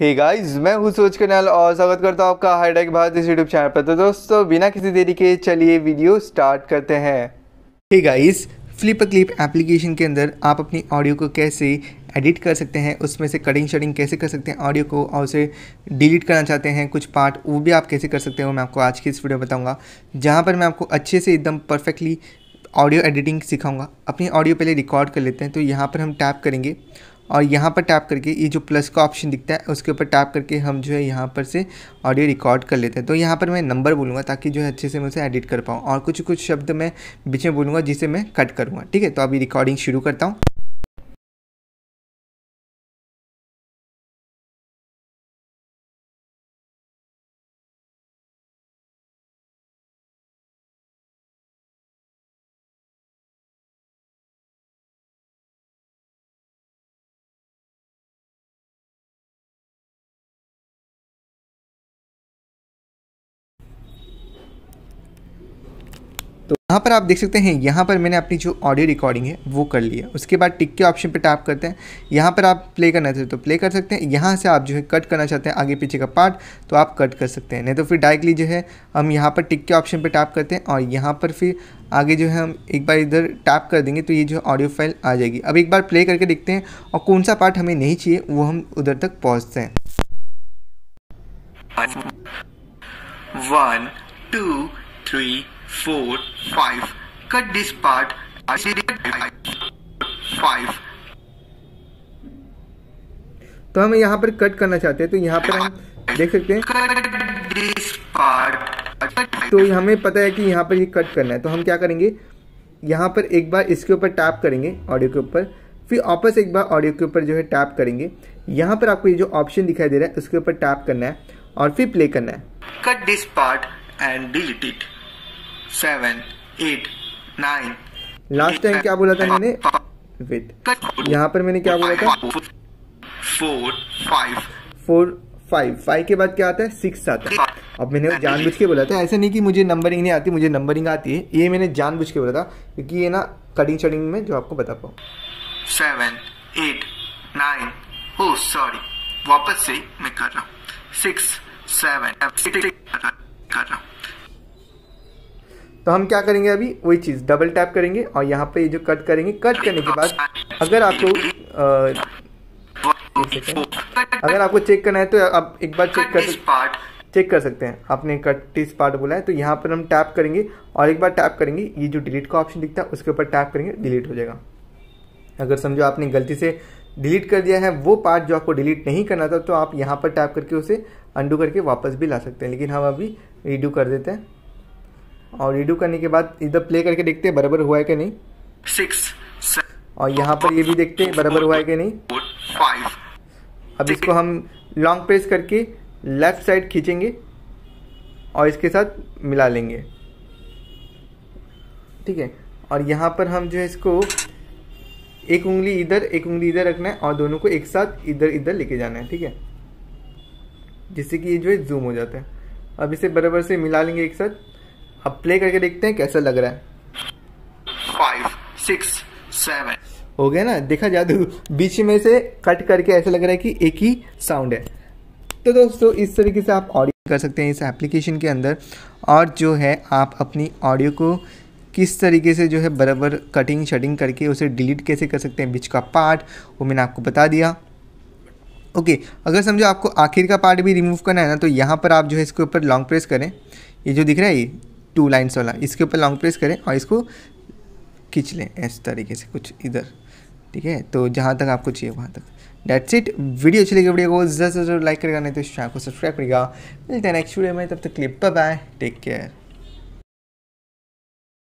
हे hey guys, मैं हूँ सोच कनाल और स्वागत करता हूँ आपका हाईटेक भारत इस यूट्यूब चैनल पर तो दोस्तों बिना किसी देरी के चलिए वीडियो स्टार्ट करते हैं hey guys, flip clip application के अंदर आप अपनी ऑडियो को कैसे एडिट कर सकते हैं उसमें से कटिंग शटिंग कैसे कर सकते हैं ऑडियो को और उसे डिलीट करना चाहते हैं कुछ पार्ट वो भी आप कैसे कर सकते हो मैं आपको आज की इस वीडियो में बताऊँगा जहाँ पर मैं आपको अच्छे से एकदम परफेक्टली ऑडियो एडिटिंग सिखाऊंगा अपनी ऑडियो पहले रिकॉर्ड कर लेते हैं तो यहाँ पर हम टैप करेंगे और यहाँ पर टैप करके ये जो प्लस का ऑप्शन दिखता है उसके ऊपर टैप करके हम जो है यहाँ पर से ऑडियो रिकॉर्ड कर लेते हैं तो यहाँ पर मैं नंबर बोलूँगा ताकि जो है अच्छे से मैं उसे एडिट कर पाऊँ और कुछ कुछ शब्द मैं बीच में बोलूँगा जिसे मैं कट करूँगा ठीक है तो अभी रिकॉर्डिंग शुरू करता हूँ यहाँ पर आप देख सकते हैं यहाँ पर मैंने अपनी जो ऑडियो रिकॉर्डिंग है वो कर लिया उसके बाद टिक के ऑप्शन पे टैप करते हैं यहाँ पर आप प्ले करना चाहते हो तो प्ले कर सकते हैं यहाँ से आप जो है कट करना चाहते हैं आगे पीछे का पार्ट तो आप कट कर सकते हैं नहीं तो फिर डायरेक्टली जो है हम यहाँ पर टिक के ऑप्शन पर टैप करते हैं और यहाँ पर फिर आगे जो है हम एक बार इधर टैप कर देंगे तो ये जो ऑडियो फाइल आ जाएगी अब एक बार प्ले करके देखते हैं और कौन सा पार्ट हमें नहीं चाहिए वो हम उधर तक पहुँचते हैं one two three four, five. Cut this part. I see five. तो हम यहाँ पर कट करना चाहते हैं तो यहाँ पर हम देख सकते हैं तो हमें पता है कि यहाँ पर ये यह कट करना है तो हम क्या करेंगे यहाँ पर एक बार इसके ऊपर टैप करेंगे ऑडियो के ऊपर फिर वापस एक बार ऑडियो के ऊपर जो है टैप करेंगे यहाँ पर आपको ये जो ऑप्शन दिखाई दे रहा है उसके ऊपर टैप करना है और फिर प्ले करना है cut this part and delete it seven eight nine last time क्या बोला था मैंने वेट तो यहाँ पर मैंने क्या बोला था four five four five five के बाद क्या आता है सिक्स आता है अब मैंने जानबूझ के बोला था ऐसे नहीं कि मुझे नंबरिंग नहीं आती मुझे नंबरिंग आती है ये मैंने जानबूझ के बोला था क्योंकि ये ना कटिंग शटिंग में जो आपको बता पाऊँ seven eight nine oh sorry वापस से मैं कर रहा हूँ सिक्स सेवन तो हम क्या करेंगे अभी वही चीज़ डबल टैप करेंगे और यहाँ पे जो कट करेंगे कट करने के बाद अगर आपको आ, अगर आपको चेक करना है तो आप एक बार चेक कर चेक कर सकते हैं आपने कट इस पार्ट बोला है तो यहाँ पर हम टैप करेंगे और एक बार टैप करेंगे ये जो डिलीट का ऑप्शन दिखता है उसके ऊपर टैप करेंगे डिलीट हो जाएगा अगर समझो आपने गलती से डिलीट कर दिया है वो पार्ट जो आपको डिलीट नहीं करना था तो आप यहाँ पर टैप करके उसे अंडू करके वापस भी ला सकते हैं लेकिन हम अभी रीडू कर देते हैं और रीडू करने के बाद इधर प्ले करके देखते हैं बराबर हुआ है कि नहीं सिक्स और यहाँ पर ये भी देखते हैं बराबर हुआ है कि नहीं फाइव अब इसको हम लॉन्ग प्रेस करके लेफ्ट साइड खींचेंगे और इसके साथ मिला लेंगे ठीक है और यहाँ पर हम जो है इसको एक उंगली इधर एक उंगली इधर रखना है और दोनों को एक साथ इधर इधर लेके जाना है ठीक है जिससे कि ये जो है जूम हो जाता है अब इसे बराबर से मिला लेंगे एक साथ अब प्ले करके देखते हैं कैसा लग रहा है फाइव सिक्स सेवन हो गया ना देखा जादू बीच में से कट करके ऐसा लग रहा है कि एक ही साउंड है तो दोस्तों इस तरीके से आप ऑडियो कर सकते हैं इस एप्लीकेशन के अंदर और जो है आप अपनी ऑडियो को किस तरीके से जो है बराबर कटिंग शटिंग करके उसे डिलीट कैसे कर सकते हैं बीच का पार्ट वो मैंने आपको बता दिया ओके okay, अगर समझो आपको आखिर का पार्ट भी रिमूव करना है ना तो यहाँ पर आप जो है इसके ऊपर लॉन्ग प्रेस करें ये जो दिख रहा है ये टू लाइन्स वाला इसके ऊपर लॉन्ग प्रेस करें और इसको खींच लें इस तरीके से कुछ इधर ठीक है तो जहाँ तक आपको चाहिए वहाँ तक डेट्स इट वीडियो अच्छी लगी वीडियो को ज़रूर लाइक करेगा नहीं तो इस चैनल को सब्सक्राइब करेगा मिलते हैं नेक्स्ट वीडियो में तब तक क्लिप पर बाय टेक केयर